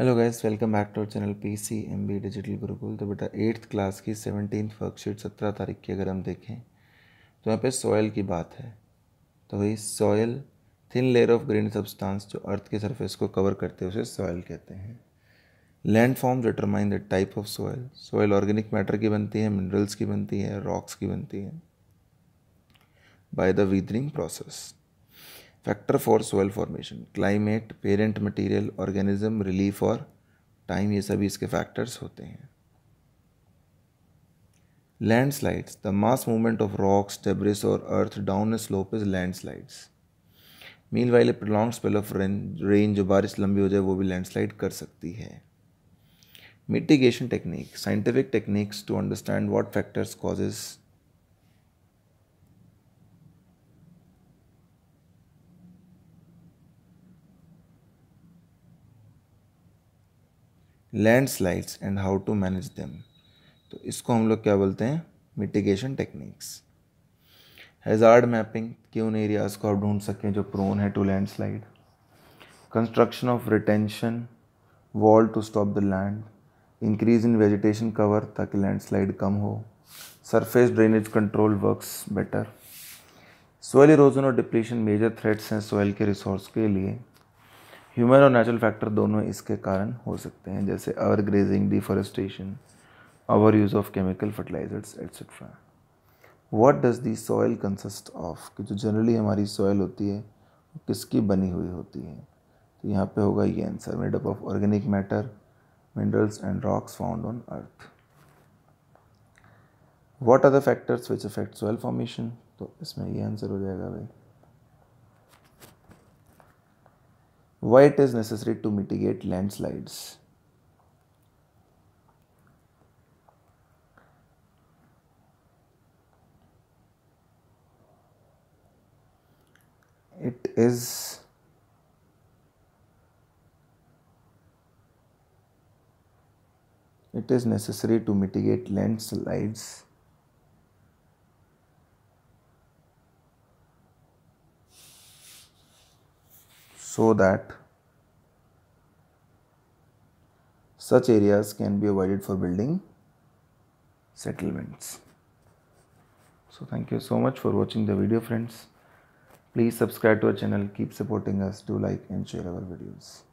Hello guys welcome back to channel P C M B digital Gurukul तो बेटा eighth class की seventeen worksheet सत्रह तारीख की अगर हम देखें तो यहाँ पे सॉयल की बात है तो वही soil thin layer of green substance जो अर्थ के सरफेस को कवर करते हैं उसे सॉयल कहते हैं land form determine the type of soil soil organic matter की बनती है मिनरल्स की बनती है रॉक्स की बनती है by the weathering process factor for soil formation climate parent material organism relief और टाइम ये सभी इसके फैक्टर्स होते हैं landslides the mass movement of rocks debris और earth down slope is landslides meal while a prolong spell of rain जो बारिश लंबी हो जाए वो भी लैंडस्लाइड कर सकती है mitigation technique scientific techniques to understand what factors causes landslides and how to manage them तो इसको हम लोग क्या बोलते हैं मिटिगेशन टेक्निक्स हैज़ार्ड मैपिंग कि उन एरियाज़ को आप ढूंढ सकें जो प्रोन है to landslide construction of retention wall to stop the land increase in vegetation cover ताकि लैंड स्लाइड कम हो surface drainage control work better soil erosion और डिप्लीशन मेजर थ्रेट्स हैं सोयल के रिसोर्स के लिए ह्यूमन और नेचुरल फैक्टर दोनों इसके कारण हो सकते हैं जैसे over grazing deforestation over use of chemical fertilizers etcetera what does the soil consist of कि जो जनरली हमारी सॉयल होती है वो किसकी बनी हुई होती है तो यहाँ पे होगा ये answer made up of organic matter minerals and rocks found on earth what are the factors which affect soil formation तो इसमें ये आंसर हो जाएगा भाई why it is necessary to mitigate landslides. It is it is necessary to mitigate landslides so that Such areas can be avoided for building settlements. So thank you so much for watching the video friends. Please subscribe to our channel, keep supporting us, do like and share our videos.